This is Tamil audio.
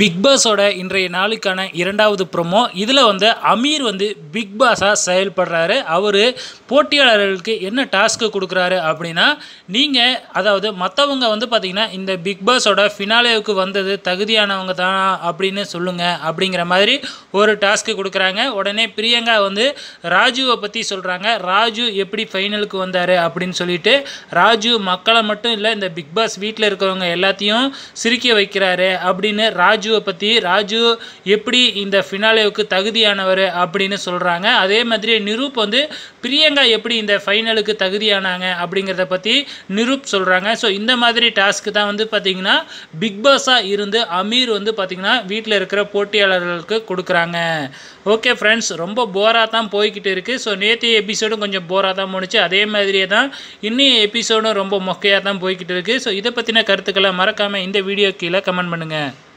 பிக் பாஸோட இன்றைய நாளுக்கான இரண்டாவது ப்ரொமோ இதில் வந்து அமீர் வந்து பிக் பாஸாக செயல்படுறாரு அவர் போட்டியாளர்களுக்கு என்ன டாஸ்க்கு கொடுக்குறாரு அப்படின்னா நீங்கள் அதாவது மற்றவங்க வந்து பார்த்திங்கன்னா இந்த பிக் பாஸோட ஃபினாலேவுக்கு வந்தது தகுதியானவங்க தான் அப்படின்னு சொல்லுங்கள் அப்படிங்கிற மாதிரி ஒரு டாஸ்க்கு கொடுக்குறாங்க உடனே பிரியங்கா வந்து ராஜுவை பற்றி சொல்கிறாங்க ராஜு எப்படி ஃபைனலுக்கு வந்தார் அப்படின்னு சொல்லிட்டு ராஜு மக்களை மட்டும் இல்லை இந்த பிக் பாஸ் வீட்டில் இருக்கிறவங்க எல்லாத்தையும் சிரிக்க வைக்கிறாரு அப்படின்னு ராஜ் ராஜுவை பற்றி ராஜு எப்படி இந்த ஃபினாலேவுக்கு தகுதியானவர் அப்படின்னு சொல்கிறாங்க அதே மாதிரி நிரூப் வந்து பிரியங்கா எப்படி இந்த ஃபைனலுக்கு தகுதியானாங்க அப்படிங்கிறத பற்றி நிரூப் சொல்கிறாங்க ஸோ இந்த மாதிரி டாஸ்க்கு தான் வந்து பார்த்திங்கன்னா பிக் பாஸாக இருந்து அமீர் வந்து பார்த்திங்கன்னா வீட்டில் இருக்கிற போட்டியாளர்களுக்கு கொடுக்குறாங்க ஓகே ஃப்ரெண்ட்ஸ் ரொம்ப போராக தான் போய்கிட்டு இருக்குது ஸோ நேற்றைய எபிசோடும் கொஞ்சம் போராக தான் போணுச்சு அதே மாதிரியே தான் இன்னும் எபிசோடும் ரொம்ப மொக்கையாக தான் போய்கிட்டு இருக்குது ஸோ இதை பற்றின கருத்துக்களை மறக்காமல் இந்த வீடியோ கீழே கமெண்ட் பண்ணுங்கள்